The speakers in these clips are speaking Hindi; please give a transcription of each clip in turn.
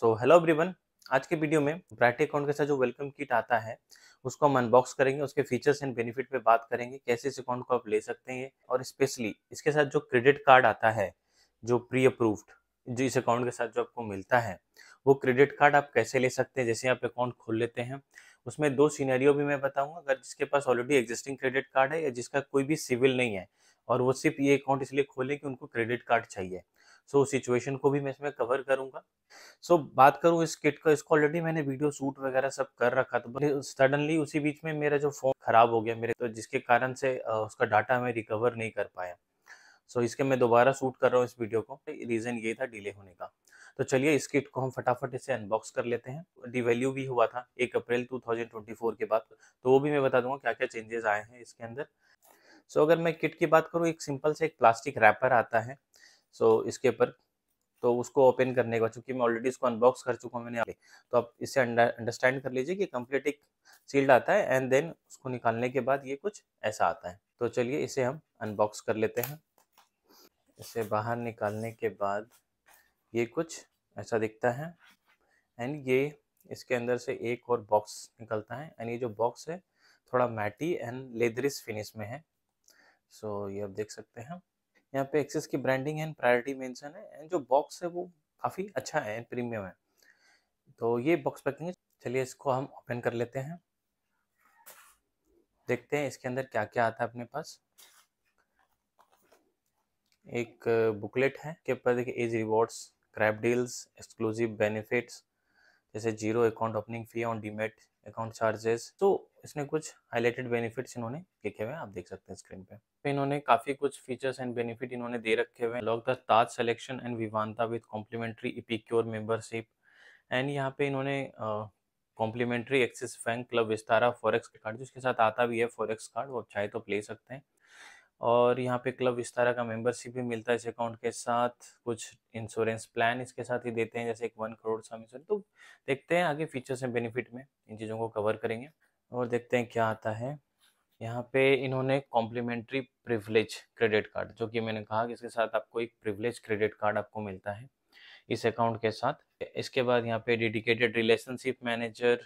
सो हेलो एवरीवन आज के वीडियो में ब्राइट अकाउंट के साथ जो वेलकम किट आता है उसको हम अनबॉक्स करेंगे उसके फीचर्स एंड बेनिफिट पे बात करेंगे कैसे इस अकाउंट को आप ले सकते हैं और स्पेशली इसके साथ जो क्रेडिट कार्ड आता है जो प्री अप्रूव्ड जो इस अकाउंट के साथ जो आपको मिलता है वो क्रेडिट कार्ड आप कैसे ले सकते हैं जैसे आप अकाउंट खोल लेते हैं उसमें दो सीनरियो भी मैं बताऊंगा अगर जिसके पास ऑलरेडी एग्जिस्टिंग क्रेडिट कार्ड है या जिसका कोई भी सिविल नहीं है और वो सिर्फ ये अकाउंट इसलिए खोले कि उनको क्रेडिट कार्ड चाहिए सो उस सिचुएशन को भी मैं इसमें कवर करूंगा सो so, बात करूँ इस किट का इसको ऑलरेडी मैंने वीडियो शूट वगैरह सब कर रखा था सडनली उसी बीच में मेरा जो फ़ोन ख़राब हो गया मेरे तो जिसके कारण से उसका डाटा मैं रिकवर नहीं कर पाया सो so, इसके मैं दोबारा शूट कर रहा हूँ इस वीडियो को रीज़न ये था डिले होने का तो चलिए इस किट को हम फटाफट इसे अनबॉक्स कर लेते हैं डिवेल्यू भी हुआ था एक अप्रैल 2024 के बाद तो वो भी मैं बता दूंगा क्या क्या चेंजेस आए हैं इसके अंदर सो so, अगर मैं किट की बात करूँ एक सिंपल से एक प्लास्टिक रैपर आता है सो इसके ऊपर तो उसको ओपन करने का चूँकि मैं ऑलरेडी इसको अनबॉक्स कर चुका हूँ मैंने तो आप इसे अंडरस्टैंड कर लीजिए कि कम्प्लीट एक सील्ड आता है एंड देन उसको निकालने के बाद ये कुछ ऐसा आता है तो चलिए इसे हम अनबॉक्स कर लेते हैं इसे बाहर निकालने के बाद ये कुछ ऐसा दिखता है एंड ये इसके अंदर से एक और बॉक्स निकलता है एंड ये जो बॉक्स है थोड़ा मैटी एंड लेदरिस फिनिश में है सो so, ये आप देख सकते हैं यहाँ पे एक्सेस की ब्रांडिंग एंड प्रायोरिटी मेंशन है एंड जो बॉक्स है वो काफ़ी अच्छा है प्रीमियम है तो ये बॉक्स पैकिंग है चलिए इसको हम ओपन कर लेते हैं देखते हैं इसके अंदर क्या क्या आता है अपने पास एक बुकलेट है के ऊपर देखिए Edge rewards grab deals exclusive benefits जैसे zero account opening fee on demat account charges तो इसमें कुछ हाईलाइटेड बेनिफिट्स इन्होंने लिखे हुए हैं आप देख सकते हैं स्क्रीन पे तो इन्होंने काफी कुछ फीचर्स एंड बेनिफिट इन्होंने दे रखे हुए हैं lock the Taj selection and Vivanta with complimentary Epicure membership and यहाँ पे इन्होंने complimentary Axis bank club Vistara forex card जिसके साथ आता भी है फॉरेक्स कार्ड वो चाहे तो ले सकते हैं और यहाँ पे क्लब विस्तारा का मेंबरशिप भी मिलता है इस अकाउंट के साथ कुछ इंश्योरेंस प्लान इसके साथ ही देते हैं जैसे एक वन करोड़ सम तो देखते हैं आगे फीचर्स एंड बेनिफिट में इन चीज़ों को कवर करेंगे और देखते हैं क्या आता है यहाँ पे इन्होंने कॉम्प्लीमेंट्री प्रिवलेज क्रेडिट कार्ड जो कि मैंने कहा कि इसके साथ आपको एक प्रिवलेज क्रेडिट कार्ड आपको मिलता है इस अकाउंट के साथ इसके बाद यहाँ पे डेडिकेटेड रिलेशनशिप मैनेजर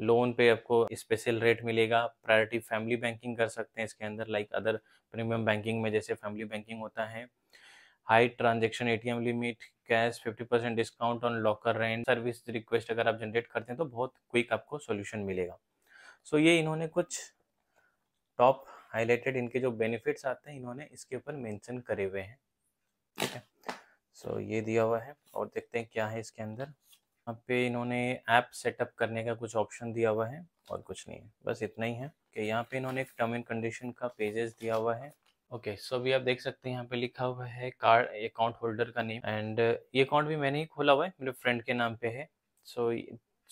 लोन पे आपको स्पेशल रेट मिलेगा प्रायोरिटी फैमिली बैंकिंग कर सकते हैं इसके अंदर लाइक अदर प्रीमियम बैंकिंग में जैसे फैमिली बैंकिंग होता है high transaction ATM limit cash 50 percent discount on locker rent service request अगर आप जनरेट करते हैं तो बहुत क्विक आपको सोल्यूशन मिलेगा सो so, ये इन्होंने कुछ टॉप हाईलाइटेड इनके जो बेनिफिट्स आते हैं इन्होंने इसके ऊपर मैंशन करे हुए हैं ठीक है सो so, ये दिया हुआ है और देखते हैं क्या है इसके अंदर यहाँ पे इन्होंने ऐप सेटअप करने का कुछ ऑप्शन दिया हुआ है और कुछ नहीं है बस इतना ही है कि यहाँ पे इन्होंने एक टर्म एंड कंडीशन का पेजेस दिया हुआ है ओके सो अभी आप देख सकते हैं यहाँ पे लिखा हुआ है कार्ड अकाउंट होल्डर का नेम एंड ये अकाउंट भी मैंने ही खोला हुआ है मेरे फ्रेंड के नाम पे है सो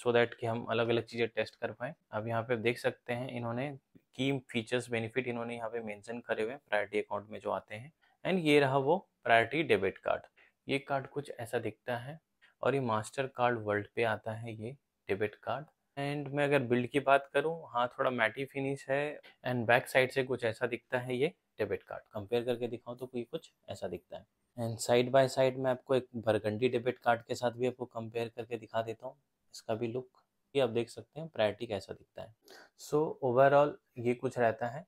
सो दैट कि हम अलग अलग चीज़ें टेस्ट कर पाएँ अब यहाँ पे देख सकते हैं इन्होंने की फीचर्स बेनिफिट इन्होंने यहाँ पे मेंशन करे हुए हैं प्रायरिटी अकाउंट में जो आते हैं एंड ये रहा वो प्रायरिटी डेबिट कार्ड ये कार्ड कुछ ऐसा दिखता है और ये मास्टर कार्ड वर्ल्ड पे आता है ये डेबिट कार्ड एंड मैं अगर बिल्ड की बात करूँ हाँ थोड़ा मैटी फिनिश है एंड बैक साइड से कुछ ऐसा दिखता है ये डेबिट कार्ड कंपेयर करके दिखाऊँ तो कोई कुछ ऐसा दिखता है एंड साइड बाय साइड मैं आपको एक बरगंडी डेबिट कार्ड के साथ भी आपको कंपेयर करके दिखा देता हूँ इसका भी लुक ये आप देख सकते हैं प्रायरिटी कैसा दिखता है सो so, ओवरऑल ये कुछ रहता है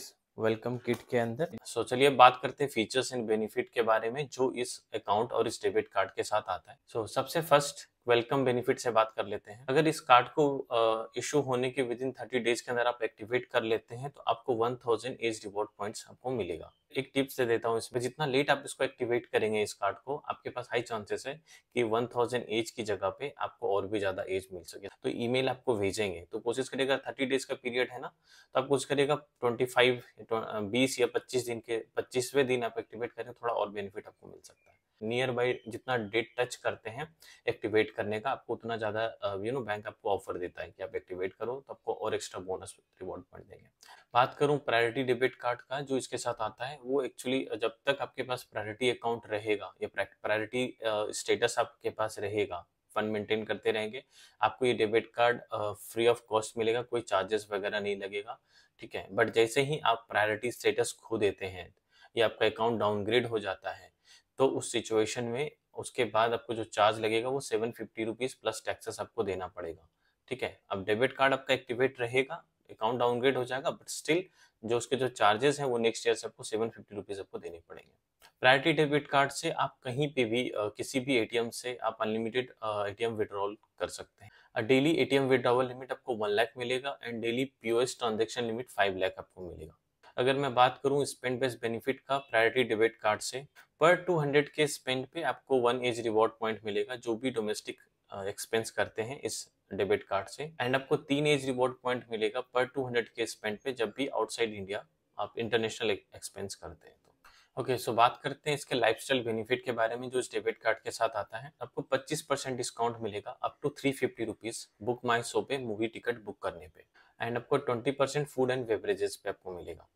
इस वेलकम किट के अंदर सो चलिए बात करते हैं फीचर्स एंड बेनिफिट के बारे में जो इस अकाउंट और इस डेबिट कार्ड के साथ आता है सो so, सबसे फर्स्ट वेलकम बेनिफिट से बात कर लेते हैं अगर इस कार्ड को इशू होने के विद इन थर्टी डेज के अंदर आप एक्टिवेट कर लेते हैं तो आपको one thousand Edge reward points आपको मिलेगा एक टिप्स दे देता हूँ इसमें जितना लेट आप इसको एक्टिवेट करेंगे इस कार्ड को आपके पास हाई चांसेस है कि वन थाउजेंड एज की जगह पे आपको और भी ज्यादा एज मिल सके तो ईमेल आपको भेजेंगे तो कोशिश करिएगा थर्टी डेज का पीरियड है ना तो आप कोशिश करिएगा फाइव बीस या पच्चीस दिन के पच्चीसवें दिन आप एक्टिवेट करें थोड़ा और बेनिफिट आपको मिल सकता है नियर बाई जितना डेट टच करते हैं एक्टिवेट करने का आपको उतना ज़्यादा यू नो बैंक आपको ऑफर देता है कि आप एक्टिवेट करो तो आपको और एक्स्ट्रा बोनस रिवॉर्ड पॉइंट देंगे बात करूँ प्रायोरिटी डेबिट कार्ड का जो इसके साथ आता है वो एक्चुअली जब तक आपके पास प्रायोरिटी अकाउंट रहेगा या प्रायोरिटी स्टेटस आपके पास रहेगा फंड मेंटेन करते रहेंगे आपको ये debit card free of cost मिलेगा कोई चार्जेस वगैरह नहीं लगेगा ठीक है बट जैसे ही आप प्रायोरिटी स्टेटस खो देते हैं या आपका अकाउंट डाउनग्रेड हो जाता है तो उस सिचुएशन में उसके बाद आपको जो चार्ज लगेगा वो seven fifty rupees plus taxes आपको देना पड़ेगा ठीक है अब डेबिट कार्ड आपका एक्टिवेट रहेगा अकाउंट डाउनग्रेड हो जाएगा बट स्टिल जो उसके जो चार्जेस हैं वो नेक्स्ट ईयर से आपको सेवन फिफ्टी रुपीज़ आपको देने पड़ेंगे प्रायोरिटी डेबिट कार्ड से आप कहीं पे भी आ, किसी भी एटीएम से आप अनलिमिटेड एटीएम विड्रॉल कर सकते हैं डेली एटीएम विड्रॉवल लिमिट आपको वन लाख मिलेगा and daily POS transaction limit five lakh आपको मिलेगा अगर मैं बात करूं स्पेंड बेस्ट बेनिफिट का प्रायोरिटी डेबिट कार्ड से पर 200 के स्पेंड पे आपको वन एज रिवॉर्ड पॉइंट मिलेगा जो भी डोमेस्टिक एक्सपेंस uh, करते हैं इस डेबिट कार्ड से एंड आपको तीन एज रिवॉर्ड पॉइंट मिलेगा पर 200 के स्पेंड पे जब भी आउटसाइड इंडिया आप इंटरनेशनल एक्सपेंस करते हैं तो ओके सो बात करते हैं इसके लाइफस्टाइल बेनिफिट के बारे में जो इस डेबिट कार्ड के साथ आता है आपको पच्चीस परसेंट डिस्काउंट मिलेगा up to three fifty rupees Book My Show पे मूवी टिकट बुक करने पे एंड आपको twenty percent food and beverages पे आपको मिलेगा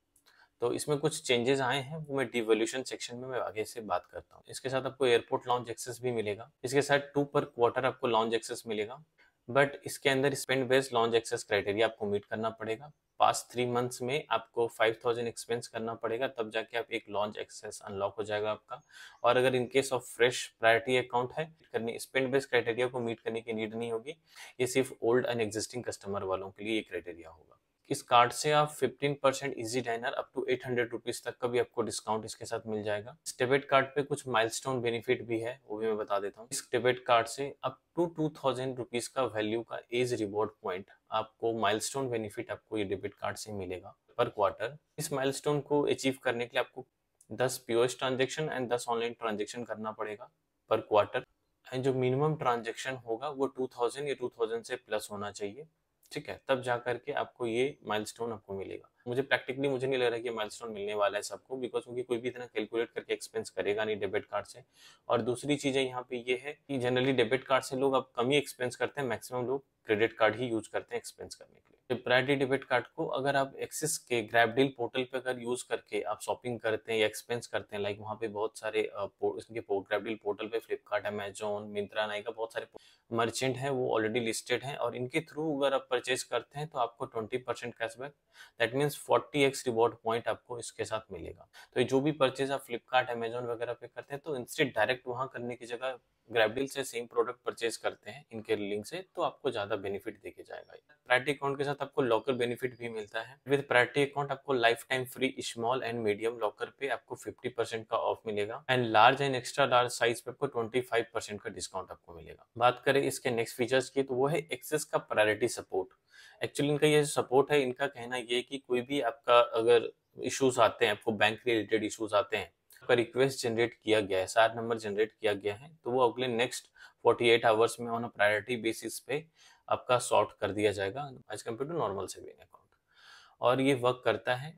तो इसमें कुछ चेंजेस आए हैं वो मैं डिवोल्यूशन सेक्शन में मैं आगे से बात करता हूँ इसके साथ आपको एयरपोर्ट लॉन्च एक्सेस भी मिलेगा इसके साथ टू पर क्वार्टर आपको लॉन्च एक्सेस मिलेगा बट इसके अंदर spend based lounge access criteria आपको मीट करना पड़ेगा पास थ्री मंथ्स में आपको फाइव थाउजेंड एक्सपेंस करना पड़ेगा तब जाके आप एक लॉन्च एक्सेस अनलॉक हो जाएगा आपका और अगर in case of fresh priority account है करने स्पेंड बेस्ड क्राइटेरिया को मीट करने की नीड नहीं होगी ये सिर्फ ओल्ड एंड एग्जिस्टिंग कस्टमर वालों के लिए ये क्राइटेरिया होगा इस कार्ड से आप 15 percent EazyDiner up to eight hundred rupees तक का भी आपको डिस्काउंट इसके साथ मिल जाएगा इस डेबिट कार्ड पे कुछ माइलस्टोन बेनिफिट भी है वो भी मैं बता देता हूँ इस डेबिट कार्ड से up to two thousand rupees का वैल्यू का एज रिवॉर्ड पॉइंट आपको माइलस्टोन बेनिफिट आपको ये डेबिट कार्ड से मिलेगा पर क्वार्टर इस माइल को अचीव करने के लिए आपको दस पीओएस ट्रांजेक्शन एंड दस ऑनलाइन ट्रांजेक्शन करना पड़ेगा पर क्वार्टर एंड जो मिनिमम ट्रांजेक्शन होगा वो टू थाउजेंड या टू थाउजेंड से प्लस होना चाहिए ठीक है तब जा करके आपको ये माइलस्टोन आपको मिलेगा मुझे प्रैक्टिकली मुझे नहीं लग रहा है कि माइलस्टोन मिलने वाला है सबको बिकॉज क्योंकि कोई भी इतना कैलकुलेट करके एक्सपेंस करेगा नहीं डेबिट कार्ड से और दूसरी चीज़ यहाँ पे ये है कि जनरली डेबिट कार्ड से लोग अब कम ही एक्सपेंस करते हैं मैक्सिमम लोग क्रेडिट कार्ड ही यूज करते हैं एक्सपेंस करने के लिए प्रायरिटी डेबिट कार्ड को अगर आप एक्सिस के ग्रैपडील डील पोर्टल पे अगर यूज़ करके आप शॉपिंग करते हैं या एक्सपेंस करते हैं लाइक वहाँ पे बहुत सारे इसके ग्रैब डील पोर्टल पे फ्लिपकार्ट अमेजोन मिंत्रा नाइका बहुत सारे मर्चेंट हैं वो ऑलरेडी लिस्टेड हैं और इनके थ्रू अगर आप परचेज करते हैं तो आपको twenty percent cashback that means forty X reward point आपको इसके साथ मिलेगा तो जो भी परचेज आप फ्लिपकार्ट अमेजोन वगैरह पे करते हैं तो इंस्टेंट डायरेक्ट वहाँ करने की जगह ग्रैपडील से सेम प्रोडक्ट परचेज करते हैं इनके लिंक से तो आपको ज़्यादा बेनिफिट देखे जाएगा प्राइटी अकाउंट के साथ साथ आपको लॉकर बेनिफिट भी मिलता है विद प्रायरिटी अकाउंट आपको lifetime free small and medium locker पे आपको 50 परसेंट का ऑफ मिलेगा and large and extra large size पे आपको 25 परसेंट का डिस्काउंट आपको मिलेगा बात करें इसके नेक्स्ट फीचर्स की तो वो है एक्सेस का प्रायोरिटी सपोर्ट एक्चुअली इनका ये सपोर्ट है इनका कहना ये है कि कोई भी आपका अगर इश्यूज आते हैं आपको बैंक रिलेटेड इश्यूज आते हैं आपका रिक्वेस्ट जनरेट किया गया है सात नंबर जनरेट किया गया है तो वो अगले नेक्स्ट 48 आवर्स में ऑन अ प्रायोरिटी बेसिस पे आपका सॉर्ट कर दिया जाएगा as compare to normal saving account और ये वर्क करता है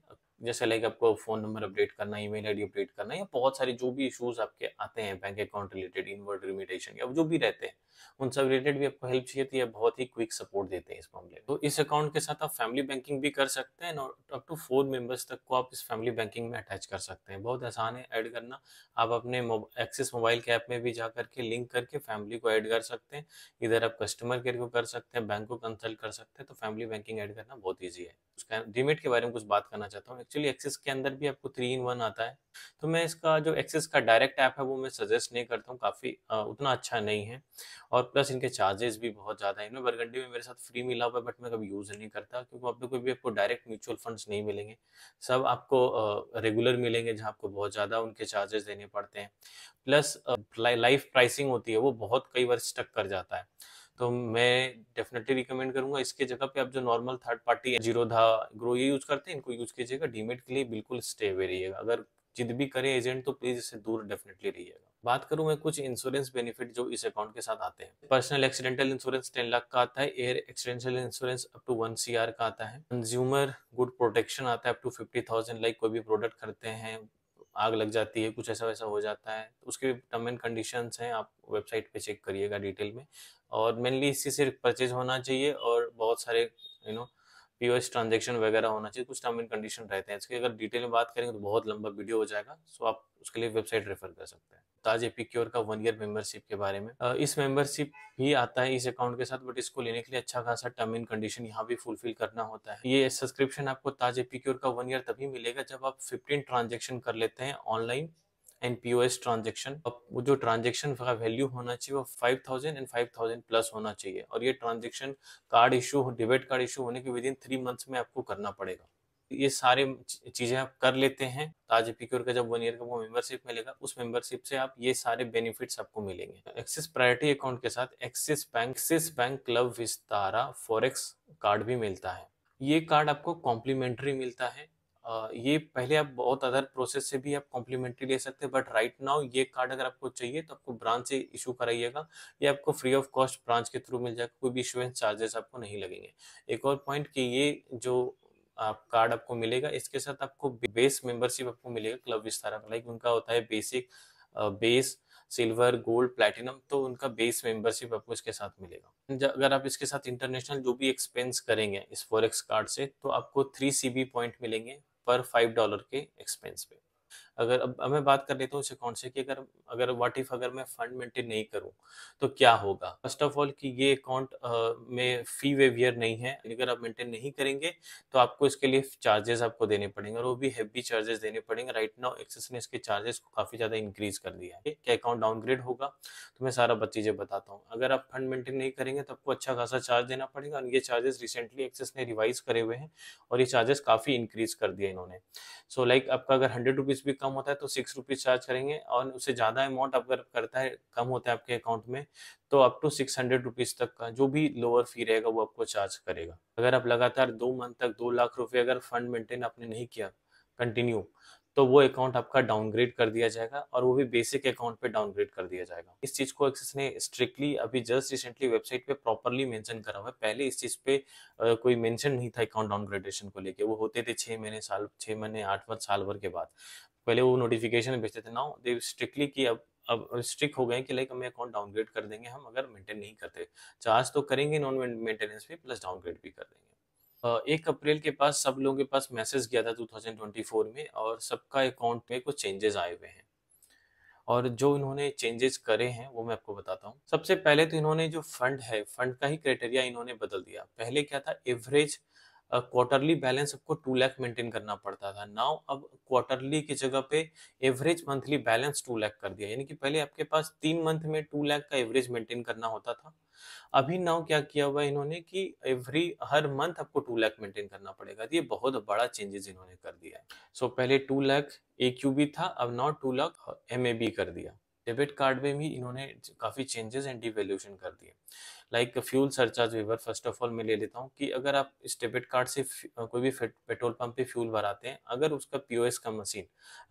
जैसे लाइक आपको फ़ोन नंबर अपडेट करना ईमेल आईडी अपडेट करना या बहुत सारे जो भी इशूज़ आपके आते हैं bank account related inward remittance या जो भी रहते हैं उन सब रिलेटेड भी आपको हेल्प चाहिए तो ये बहुत ही क्विक सपोर्ट देते हैं इस मामले तो इस अकाउंट के साथ आप फैमिली बैंकिंग भी कर सकते हैं अप टू फोर मेम्बर्स तक को आप इस फैमिली बैंकिंग में अटैच कर सकते हैं बहुत आसान है ऐड करना आप अपने एक्सिस मोबाइल के ऐप में भी जा करके लिंक करके फैमिली को ऐड कर सकते हैं इधर आप कस्टमर केयर को कर सकते हैं बैंक को कंसल्ट कर सकते हैं तो फैमिली बैंकिंग ऐड करना बहुत ईजी है उसका डिमिट के बारे में कुछ बात करना चाहता हूँ एक्चुअली एक्सेस के अंदर भी आपको थ्री इन वन आता है तो मैं इसका जो एक्सेस का डायरेक्ट ऐप है वो मैं सजेस्ट नहीं करता हूँ काफ़ी उतना अच्छा नहीं है और प्लस इनके चार्जेस भी बहुत ज़्यादा है इन्होंने बरगंडी में मेरे साथ फ्री मिला हुआ है बट मैं कभी यूज़ नहीं करता क्योंकि वहाँ पर कोई भी आपको डायरेक्ट म्यूचुअल फंड्स नहीं मिलेंगे सब आपको रेगुलर मिलेंगे जहाँ आपको बहुत ज़्यादा उनके चार्जेस देने पड़ते हैं प्लस लाइफ प्राइसिंग होती है वो बहुत कई बार स्टक कर जाता है तो मैं डेफिनेटली रिकमेंड करूंगा इसके जगह पे आप जो normal third party Zerodha Groww use यूज करते हैं इनको यूज कीजिएगा डीमेट के लिए बिल्कुल स्टे हुए रहिएगा अगर जिद भी करे एजेंट तो प्लीज इससे दूर डेफिनेटली रहिएगा बात करूं मैं कुछ इंश्योरेंस बेनिफिट जो इस अकाउंट के साथ आते हैं personal accidental insurance ten lakh का आता है air accidental insurance up to one C का आता है कंज्यूमर गुड प्रोटेक्शन आता है up to fifty thousand like कोई भी प्रोडक्ट करते हैं आग लग जाती है कुछ ऐसा वैसा हो जाता है तो उसके टर्म एंड कंडीशंस हैं आप वेबसाइट पे चेक करिएगा डिटेल में और मेनली इससे सिर्फ परचेज होना चाहिए और बहुत सारे यू नो पी ट्रांजेक्शन वगैरह होना चाहिए कुछ टर्म एंड कंडीशन रहते हैं इसकी अगर डिटेल में बात करेंगे तो बहुत लंबा वीडियो हो जाएगा सो आप उसके लिए वेबसाइट रेफर कर सकते हैं ताज तो क्योर का वन ईयर मेंबरशिप के बारे में इस मेंबरशिप भी आता है इस अकाउंट के साथ बट इसको लेने के लिए अच्छा खासा टर्म एंड कंडीशन यहाँ भी फुलफिल करना होता है ये सब्सक्रिप्शन आपको ताज क्योर का वन ईयर तभी मिलेगा जब आप फिफ्टीन ट्रांजेक्शन कर लेते हैं online and P O S transaction वो जो ट्रांजेक्शन का वैल्यू होना चाहिए वो five thousand and five thousand plus होना चाहिए और ये transaction card issue debit card issue होने के विद इन थ्री मंथ्स में आपको करना पड़ेगा ये सारे चीज़ें आप कर लेते हैं ताज पिक्योर का जब वन ईयर का वो मेंबरशिप मिलेगा उस मेंबरशिप से आप ये सारे बेनिफिट्स आपको मिलेंगे एक्सिस प्रायोरिटी अकाउंट के साथ Axis bank Axis bank club Vistara forex card भी मिलता है ये कार्ड आपको कॉम्प्लीमेंट्री मिलता है ये पहले आप बहुत अदर प्रोसेस से भी आप कॉम्प्लीमेंट्री ले सकते हैं बट राइट नाउ ये कार्ड अगर आपको चाहिए तो आपको ब्रांच से इशू कराइएगा ये आपको फ्री ऑफ कॉस्ट ब्रांच के थ्रू मिल जाएगा कोई भी इशुएंस चार्जेस आपको नहीं लगेंगे एक और पॉइंट कि ये जो आप कार्ड आपको मिलेगा इसके साथ आपको बेस मेंबरशिप आपको मिलेगा क्लब विस्तार का लाइक उनका होता है basic base silver gold platinum तो उनका बेस मेंबरशिप आपको इसके साथ मिलेगा अगर आप इसके साथ इंटरनेशनल जो भी एक्सपेंस करेंगे इस फॉरेक्स कार्ड से तो आपको थ्री सी पॉइंट मिलेंगे पर फाइव डॉलर के एक्सपेंस पे अगर अब, मैं बात कर लेता हूँ उस अकाउंट से कि अगर अगर वाट इफ अगर मैं फंड मेंटेन नहीं करूँ तो क्या होगा फर्स्ट ऑफ ऑल कि ये अकाउंट में फी वेवियर नहीं है अगर आप मेंटेन नहीं करेंगे तो आपको इसके लिए चार्जेस आपको देने पड़ेंगे और वो भी हैवी चार्जेस देने पड़ेंगे राइट नाउ एक्सेस ने इसके चार्जेस को काफ़ी ज़्यादा इंक्रीज कर दिया है क्या अकाउंट डाउनग्रेड होगा तो मैं सारा चीज़ें बताता हूँ अगर आप फंड मेंटेन नहीं करेंगे तो आपको अच्छा खासा चार्ज देना पड़ेगा और ये चार्जेस रिसेंटली एक्सेस ने रिवाइज करे हुए हैं और ये चार्जेस काफ़ी इंक्रीज कर दिया इन्होंने सो so, लाइक like, आपका अगर हंड्रेड रुपीज़ भी कम कम होता है तो सिक्स रुपीज़ चार्ज करेंगे और उससे ज़्यादा अमाउंट अगर करता है कम होता है आपके अकाउंट में तो up to six hundred rupees तक का जो भी लोअर फी रहेगा वो आपको चार्ज करेगा अगर आप लगातार दो मंथ तक दो लाख रुपए अगर फंड मेंटेन आपने नहीं किया कंटिन्यू तो वो अकाउंट आपका डाउनग्रेड कर दिया जाएगा और वो भी बेसिक अकाउंट पे डाउनग्रेड कर दिया जाएगा इस चीज को एक्सेस ने स्ट्रिक्टली अभी जस्ट रिसेंटली वेबसाइट पे प्रॉपरली मेंशन करा हुआ है पहले इस चीज पे कोई मेंशन नहीं था अकाउंट डाउनग्रेडेशन को लेके वो होते थे छह महीने साल छह महीने आठ वर्ष साल भर के बाद पहले वो नोटिफिकेशन भेजते थे नाउ दे स्ट्रिक्टली कि अब अब स्ट्रिक्ट हो गए कि लाइक हमें अकाउंट डाउनग्रेड कर देंगे हम अगर मेंटेन नहीं करते चार्ज तो करेंगे नॉन मेंटेनेंस भी प्लस डाउनग्रेड भी कर देंगे एक अप्रैल के पास सब लोगों के पास मैसेज गया था 2024 में और सबका अकाउंट में कुछ चेंजेस आए हुए हैं और जो इन्होंने चेंजेस करे हैं वो मैं आपको बताता हूँ सबसे पहले तो इन्होंने जो फंड है फंड का ही क्राइटेरिया इन्होंने बदल दिया पहले क्या था एवरेज क्वार्टरली बैलेंस आपको टू लैख मेंटेन करना पड़ता था नाउ अब क्वार्टरली की जगह पे average monthly balance two lakh कर दिया यानी कि पहले आपके पास तीन मंथ में टू लैख का एवरेज मेंटेन करना होता था अभी नाउ क्या किया हुआ इन्होंने कि एवरी हर मंथ आपको टू लैख मेंटेन करना पड़ेगा तो ये बहुत बड़ा चेंजेस इन्होंने कर दिया सो so, पहले two lakh A Q B था अब now two lakh M A B कर दिया डेबिट कार्ड में भी इन्होंने काफ़ी चेंजेस एंड डिवेल्यूशन कर दिए like fuel surcharge waiver first of all मैं ले लेता हूँ कि अगर आप इस डेबिट कार्ड से कोई भी पेट्रोल पंप पे फ्यूल भराते हैं अगर उसका पी का मशीन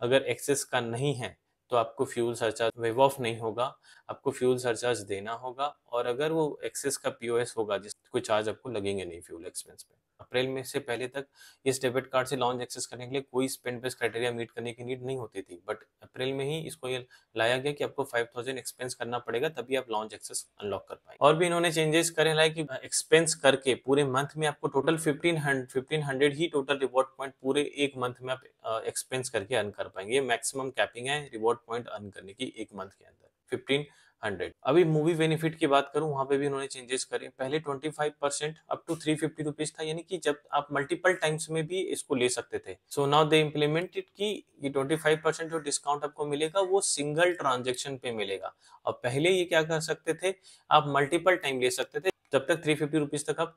अगर एक्सेस का नहीं है तो आपको फ्यूल सरचार्ज वेव ऑफ नहीं होगा आपको फ्यूल सरचार्ज देना होगा और अगर वो एक्सेस का पी होगा जिस कोई चार्ज आपको लगेंगे नहीं फ्यूल एक्सपेंस पे अप्रैल में से पहले तक इस डेबिट कार्ड से लॉन्च एक्सेस करने के लिए कोई स्पेंड बेस क्राइटेरिया मीट करने की नीड नहीं होती थी बट अप्रैल में ही इसको ये लाया गया कि आपको 5000 एक्सपेंस करना पड़ेगा तभी आप लॉन्च एक्सेस अनलॉक कर पाए और भी इन्होंने चेंजेस करे लाइक एक्सपेंस करके पूरे मंथ में आपको टोटल फिफ्टीन हंड्रेड ही टोटल रिवॉर्ड पॉइंट पूरे एक मंथ में आप एक्सपेंस करके अर्न कर पाएंगे ये मैक्सिमम कैपिंग है रिवॉर्ड पॉइंट अर्न करने की एक मंथ के अंदर फिफ्टीन हंड्रेड अभी मूवी बेनिफिट की बात करूं वहां पे भी उन्होंने चेंजेस करे पहले twenty five percent up to three fifty rupees था यानी कि जब आप मल्टीपल टाइम्स में भी इसको ले सकते थे सो नाउ दे इम्प्लीमेंटेड की ये ट्वेंटी फाइव परसेंट जो डिस्काउंट आपको मिलेगा वो सिंगल ट्रांजेक्शन पे मिलेगा और पहले ये क्या कर सकते थे आप मल्टीपल टाइम ले सकते थे जब तक थ्री फिफ्टी रुपीज तक आप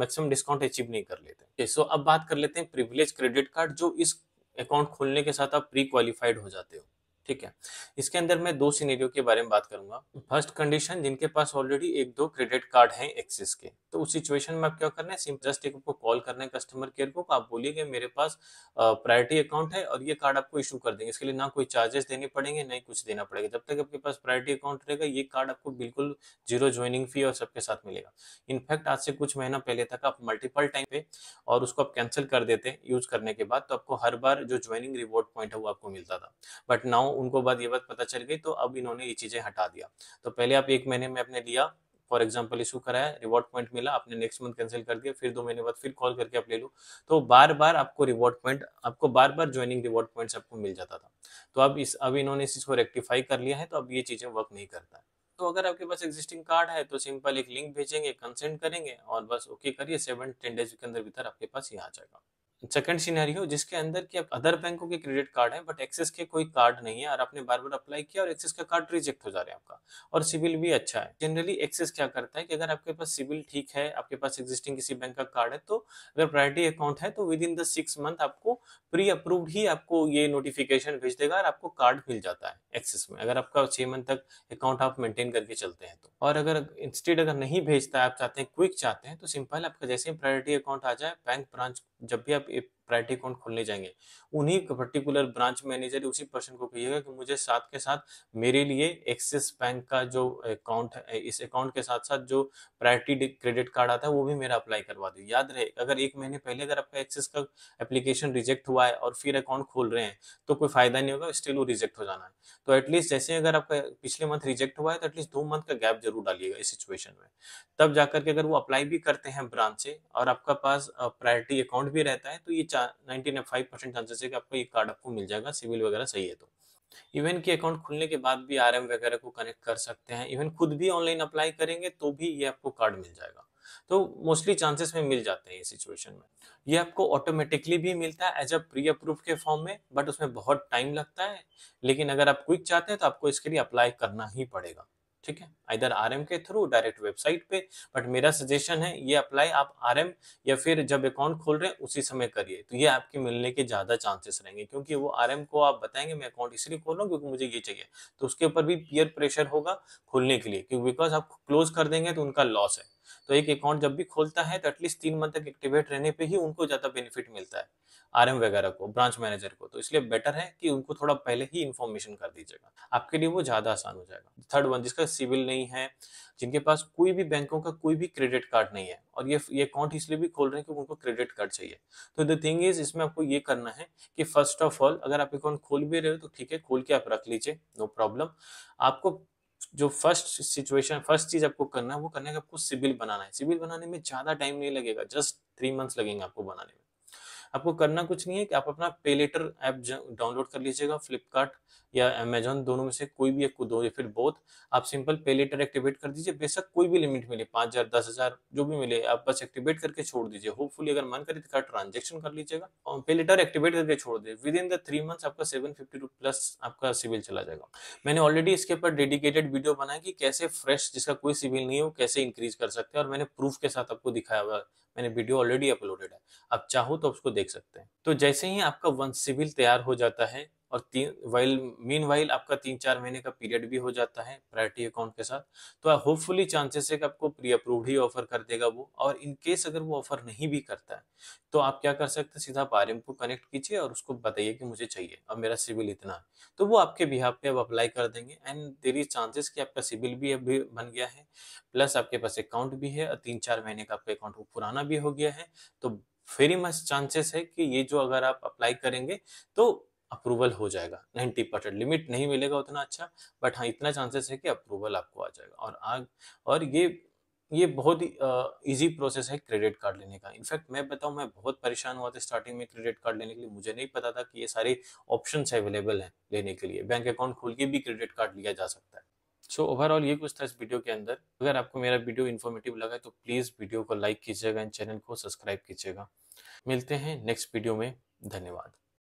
मैक्सिमम डिस्काउंट अचीव नहीं कर लेते सो okay, so अब बात कर लेते हैं प्रिविलेज क्रेडिट कार्ड जो इस अकाउंट खोलने के साथ आप प्री क्वालिफाइड हो जाते हो ठीक है इसके अंदर मैं दो सीनेरियो के बारे में बात करूंगा फर्स्ट कंडीशन जिनके पास ऑलरेडी एक दो क्रेडिट कार्ड हैं एक्सिस के तो उस सिचुएशन में आप क्या करना है जस्ट एक आपको कॉल करना है कस्टमर केयर को आप बोलिए कि मेरे पास प्रायोरिटी अकाउंट है और ये कार्ड आपको इशू कर देंगे इसके लिए ना कोई चार्जेस देने पड़ेंगे ना ही कुछ देना पड़ेगा जब तक आपके पास प्रायोरिटी अकाउंट रहेगा ये कार्ड आपको बिल्कुल जीरो ज्वाइनिंग फी और सबके साथ मिलेगा इनफैक्ट आज से कुछ महीना पहले तक आप मल्टीपल टाइम पे और उसको आप कैंसिल कर देते हैं यूज करने के बाद तो आपको हर बार जो ज्वाइनिंग रिवॉर्ड पॉइंट है वो आपको मिलता था बट नाउ उनको बाद ये बात पता चल गई तो अब इन्होंने ये चीज़ें हटा दिया तो पहले आप एक महीने में अपने लिया फॉर एग्जाम्पल इशू कराया रिवॉर्ड पॉइंट मिला आपने नेक्स्ट मंथ कैंसिल कर दिया फिर दो महीने बाद फिर कॉल करके आप ले लो तो बार बार आपको रिवॉर्ड पॉइंट आपको बार बार ज्वाइनिंग रिवॉर्ड पॉइंट्स आपको मिल जाता था तो अब इस अब इन्होंने इस चीज़ को रेक्टिफाई कर लिया है तो अब ये चीज़ें वर्क नहीं करता है तो अगर आपके पास एग्जिस्टिंग कार्ड है तो सिंपल एक लिंक भेजेंगे कंसेंट करेंगे और बस ओके करिए सेवन टेन डेज के अंदर भीतर आपके पास ये आ जाएगा सेकंड सिनेरियो जिसके अंदर कि आप अदर बैंकों के क्रेडिट कार्ड हैं बट एक्सेस के कोई कार्ड नहीं है और आपने बार बार अप्लाई किया और एक्सेस का कार्ड रिजेक्ट हो जा रहा है आपका और सिविल भी अच्छा है जनरली एक्सेस क्या करता है कि अगर आपके पास सिविल ठीक है आपके पास एग्जिस्टिंग किसी बैंक का कार्ड है तो अगर प्रायोरिटी अकाउंट है तो within the six month आपको प्री अप्रूव्ड ही आपको ये नोटिफिकेशन भेज देगा और आपको कार्ड मिल जाता है एक्सेस में अगर आपका छह मंथ तक अकाउंट आप मेंटेन करके चलते हैं तो और अगर इंस्टेड अगर नहीं भेजता है आप चाहते हैं क्विक चाहते हैं तो सिंपल आपका जैसे ही प्रायोरिटी अकाउंट आ जाए बैंक ब्रांच जब भी आप प्रैटी अकाउंट खोलने जाएंगे उन्हीं पर्टिकुलर ब्रांच मैनेजर उसी पर्सन को कहिएगा कि मुझे साथ के साथ मेरे लिए एक्सिस बैंक का जो अकाउंट है इस अकाउंट के साथ साथ जो प्रायरिटी क्रेडिट कार्ड आता है वो भी मेरा अप्लाई करवा दो याद रहे अगर एक महीने पहले अगर आपका एक्सिस का एप्लीकेशन रिजेक्ट हुआ है और फिर अकाउंट खोल रहे हैं तो कोई फायदा नहीं होगा स्टिल वो रिजेक्ट हो जाना है तो एटलीस्ट जैसे अगर आपका पिछले मंथ रिजेक्ट हुआ है तो एटलीस्ट दो मंथ का गैप जरूर डालिएगा इस सिचुएशन में तब जाकर के अगर वो अप्लाई भी करते हैं ब्रांच से और आपका पास प्रायोरिटी अकाउंट भी रहता है तो ये नाइनटी फाइव परसेंट चांसेस है कि आपको ये कार्ड आपको मिल जाएगा सिविल वगैरह सही है तो इवन की अकाउंट खुलने के बाद भी आर वगैरह को कनेक्ट कर सकते हैं इवन खुद भी ऑनलाइन अप्लाई करेंगे तो भी ये आपको कार्ड मिल जाएगा तो मोस्टली चांसेस में मिल जाते हैं ये सिचुएशन में ये आपको ऑटोमेटिकली भी मिलता है एज अ प्री अप्रूव के फॉर्म में बट उसमें बहुत टाइम लगता है लेकिन अगर आप क्विक चाहते हैं तो आपको इसके लिए अप्लाई करना ही पड़ेगा ठीक है आइधर आर के थ्रू डायरेक्ट वेबसाइट पे बट मेरा सजेशन है ये अप्लाई आप आर या फिर जब अकाउंट खोल रहे हैं उसी समय करिए तो ये आपके मिलने के ज़्यादा चांसेस रहेंगे क्योंकि वो आर को आप बताएंगे मैं अकाउंट इसलिए खोल रहा हूँ क्योंकि मुझे ये चाहिए तो उसके ऊपर भी पियर प्रेशर होगा खोलने के लिए क्योंकि बिकॉज आप क्लोज कर देंगे तो उनका लॉस है तो एक अकाउंट जब भी खोलता है तो एटलीस्ट तीन मंथ तक एक्टिवेट रहने पे ही उनको ज़्यादा बेनिफिट मिलता है आरएम वगैरह को ब्रांच मैनेजर को तो इसलिए बेटर है कि उनको थोड़ा पहले ही इन्फॉर्मेशन कर दीजिएगा आपके लिए वो ज़्यादा आसान हो जाएगा थर्ड वन जिसका सिविल नहीं नहीं है जिनके पास कोई भी बैंकों का कोई भी क्रेडिट कार्ड नहीं है और ये ये अकाउंट इसलिए भी खोल रहे हैं कि उनको क्रेडिट कार्ड चाहिए तो द थिंग इज इसमें आपको ये करना है कि फर्स्ट ऑफ ऑल अगर आप अकाउंट खोल भी रहे हो तो ठीक है खोल के आप रख लीजिए नो प्रॉब्लम आपको जो फर्स्ट सिचुएशन फर्स्ट चीज आपको करना है वो करने का आपको सिविल बनाना है सिविल बनाने में ज्यादा टाइम नहीं लगेगा जस्ट थ्री मंथ्स लगेंगे आपको बनाने में आपको करना कुछ नहीं है कि आप अपना पे लेटर ऐप डाउनलोड कर लीजिएगा फ्लिपकार्ट या अमेजोन दोनों में से कोई भी एक को दो या फिर बहुत आप सिंपल पे लेटर एक्टिवेट कर दीजिए बेशक कोई भी लिमिट मिले पाँच हज़ार दस हज़ार जो भी मिले आप बस एक्टिवेट करके छोड़ दीजिए होपफुली अगर मन करे तो ट्रांजेक्शन कर लीजिएगा और पे लेटर एक्टिवेट करके छोड़ दीजिए within the three months आपका सेवन फिफ्टी प्लस आपका सिविल चला जाएगा मैंने ऑलरेडी इसके ऊपर डेडिकेटेड वीडियो बनाया कि कैसे फ्रेश जिसका कोई सिविल नहीं हो कैसे इंक्रीज कर सकते हैं और मैंने प्रूफ के साथ आपको दिखाया हुआ मैंने वीडियो ऑलरेडी अपलोडेड है आप चाहो तो उसको देख सकते हैं तो जैसे ही आपका वन सिविल तैयार हो जाता है और तीन वाइल मीन वाइल आपका तीन चार महीने का पीरियड भी हो जाता है प्रायोरिटी अकाउंट के साथ तो होपफुली चांसेस है कि आपको प्री अप्रूव्ड ही ऑफर कर देगा वो और इन केस अगर वो ऑफर नहीं भी करता है तो आप क्या कर सकते हैं सीधा आप आर को कनेक्ट कीजिए और उसको बताइए कि मुझे चाहिए और मेरा सिविल इतना है तो वो आपके बिहार पे अब अप्लाई कर देंगे एंड देरी चांसेस कि आपका सिविल भी अभी बन गया है प्लस आपके पास अकाउंट भी है और तीन चार महीने का आपका अकाउंट पुराना भी हो गया है तो वेरी मच चांसेस है कि ये जो अगर आप अप्लाई करेंगे तो अप्रूवल हो जाएगा नाइन्टी परसेंट लिमिट नहीं मिलेगा उतना अच्छा बट हाँ इतना चांसेस है कि अप्रूवल आपको आ जाएगा और आग और ये ये बहुत ही ईजी प्रोसेस है क्रेडिट कार्ड लेने का इनफैक्ट मैं बताऊँ मैं बहुत परेशान हुआ था स्टार्टिंग में क्रेडिट कार्ड लेने के लिए मुझे नहीं पता था कि ये सारे ऑप्शन अवेलेबल हैं लेने के लिए बैंक अकाउंट खोल के भी क्रेडिट कार्ड लिया जा सकता है सो so, ओवरऑल ये कुछ था इस वीडियो के अंदर अगर आपको मेरा वीडियो इन्फॉर्मेटिव लगा तो प्लीज़ वीडियो को लाइक कीजिएगा एंड चैनल को सब्सक्राइब कीजिएगा मिलते हैं नेक्स्ट वीडियो में धन्यवाद